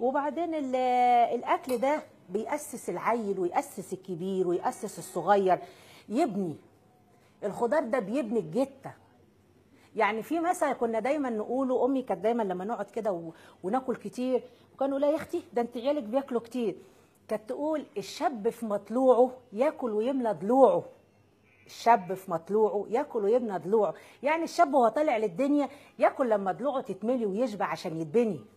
وبعدين الاكل ده بيأسس العيل ويأسس الكبير ويأسس الصغير يبني الخضار ده بيبني الجته يعني في مثلا كنا دايما نقوله امي كانت دايما لما نقعد كده وناكل كتير وكانوا لا يا اختي ده انت عيالك بياكلوا كتير كانت تقول الشاب في مطلوعه ياكل ويملى ضلوعه الشاب في مطلوعه ياكل ويبنى ضلوعه يعني الشاب وهو طالع للدنيا ياكل لما ضلوعه تتملي ويشبع عشان يتبني